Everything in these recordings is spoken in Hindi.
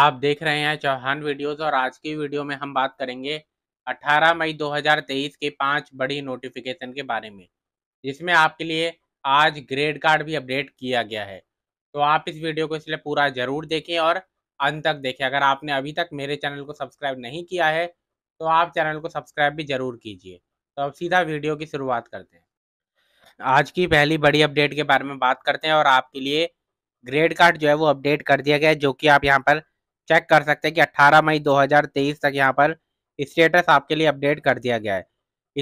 आप देख रहे हैं चौहान वीडियोस और आज की वीडियो में हम बात करेंगे 18 मई 2023 के पांच बड़ी नोटिफिकेशन के बारे में जिसमें आपके लिए आज ग्रेड कार्ड भी अपडेट किया गया है तो आप इस वीडियो को इसलिए पूरा ज़रूर देखें और अंत तक देखें अगर आपने अभी तक मेरे चैनल को सब्सक्राइब नहीं किया है तो आप चैनल को सब्सक्राइब भी ज़रूर कीजिए तो अब सीधा वीडियो की शुरुआत करते हैं आज की पहली बड़ी अपडेट के बारे में बात करते हैं और आपके लिए ग्रेड कार्ड जो है वो अपडेट कर दिया गया है जो कि आप यहाँ पर चेक कर सकते हैं कि 18 मई 2023 तक यहाँ पर स्टेटस आपके लिए अपडेट कर दिया गया है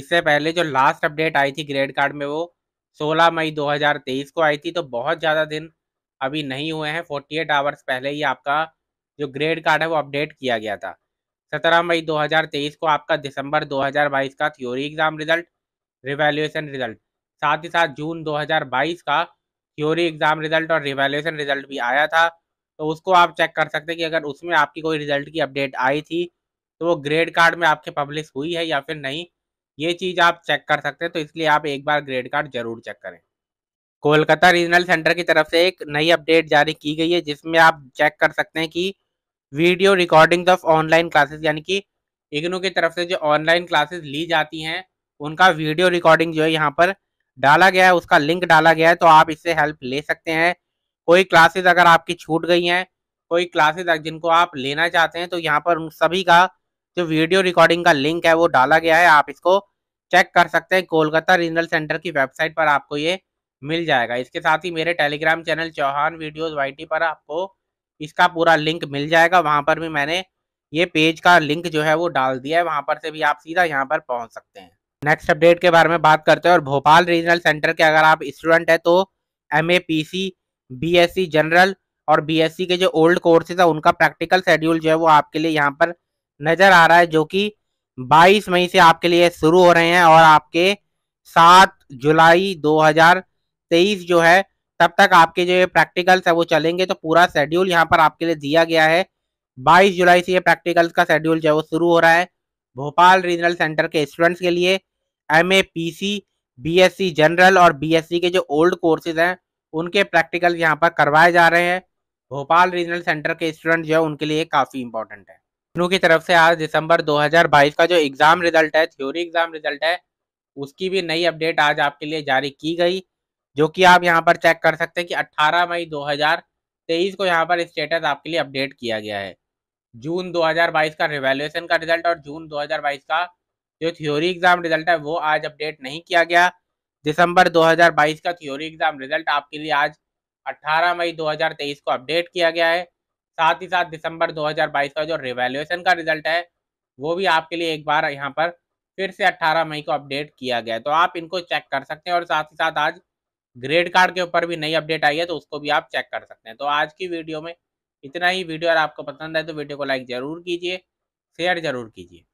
इससे पहले जो लास्ट अपडेट आई थी ग्रेड कार्ड में वो 16 मई 2023 को आई थी तो बहुत ज़्यादा दिन अभी नहीं हुए हैं 48 आवर्स पहले ही आपका जो ग्रेड कार्ड है वो अपडेट किया गया था 17 मई 2023 को आपका दिसंबर 2022 का theory exam result revaluation result साथ ही साथ जून 2022 का थ्योरी एग्ज़ाम रिजल्ट और रिवेल्यूशन रिजल्ट भी आया था तो उसको आप चेक कर सकते हैं कि अगर उसमें आपकी कोई रिजल्ट की अपडेट आई थी तो वो ग्रेड कार्ड में आपके पब्लिश हुई है या फिर नहीं ये चीज़ आप चेक कर सकते हैं तो इसलिए आप एक बार ग्रेड कार्ड जरूर चेक करें कोलकाता रीजनल सेंटर की तरफ से एक नई अपडेट जारी की गई है जिसमें आप चेक कर सकते हैं कि video recordings of online classes यानी कि इग्नू की तरफ से जो ऑनलाइन क्लासेस ली जाती हैं उनका वीडियो रिकॉर्डिंग जो है यहाँ पर डाला गया है उसका लिंक डाला गया है तो आप इससे हेल्प ले सकते हैं कोई क्लासेज अगर आपकी छूट गई हैं कोई क्लासेज जिनको आप लेना चाहते हैं तो यहाँ पर उन सभी का जो वीडियो रिकॉर्डिंग का लिंक है वो डाला गया है आप इसको चेक कर सकते हैं कोलकाता रीजनल सेंटर की वेबसाइट पर आपको ये मिल जाएगा इसके साथ ही मेरे टेलीग्राम चैनल चौहान वीडियोस वाई पर आपको इसका पूरा लिंक मिल जाएगा वहां पर भी मैंने ये पेज का लिंक जो है वो डाल दिया है वहां पर से भी आप सीधा यहाँ पर पहुंच सकते हैं नेक्स्ट अपडेट के बारे में बात करते हैं और भोपाल रीजनल सेंटर के अगर आप स्टूडेंट है तो M A P C BSc general e और बीएससी e के जो ओल्ड कोर्सेज है उनका प्रैक्टिकल शेड्यूल जो है वो आपके लिए यहाँ पर नजर आ रहा है जो कि 22 मई से आपके लिए शुरू हो रहे हैं और आपके 7 जुलाई 2023 जो है तब तक आपके जो ये प्रैक्टिकल्स है वो चलेंगे तो पूरा शेड्यूल यहाँ पर आपके लिए दिया गया है 22 जुलाई से ये प्रैक्टिकल्स का शेड्यूल जो है वो शुरू हो रहा है भोपाल रीजनल सेंटर के स्टूडेंट्स के लिए M A P C B S C general और बी एस सी के जो ओल्ड कोर्सेज हैं उनके प्रैक्टिकल यहाँ पर करवाए जा रहे हैं भोपाल रीजनल सेंटर के स्टूडेंट जो है उनके लिए काफ़ी इंपॉर्टेंट है लखनऊ की तरफ से आज दिसंबर 2022 का जो एग्ज़ाम रिजल्ट है थ्योरी एग्ज़ाम रिजल्ट है उसकी भी नई अपडेट आज आपके लिए जारी की गई जो कि आप यहाँ पर चेक कर सकते हैं कि 18 मई 2023 को यहाँ पर स्टेटस आपके लिए अपडेट किया गया है जून दो का रिवेल्युएसन का रिजल्ट और जून दो का जो थ्योरी एग्ज़ाम रिजल्ट है वो आज अपडेट नहीं किया गया दिसंबर 2022 का थ्योरी एग्जाम रिजल्ट आपके लिए आज 18 मई 2023 को अपडेट किया गया है साथ ही साथ दिसंबर 2022 का जो रिवेल्युएशन का रिजल्ट है वो भी आपके लिए एक बार यहाँ पर फिर से 18 मई को अपडेट किया गया है तो आप इनको चेक कर सकते हैं और साथ ही साथ आज ग्रेड कार्ड के ऊपर भी नई अपडेट आई है तो उसको भी आप चेक कर सकते हैं तो आज की वीडियो में इतना ही वीडियो अगर आपको पसंद आए तो वीडियो को लाइक ज़रूर कीजिए शेयर ज़रूर कीजिए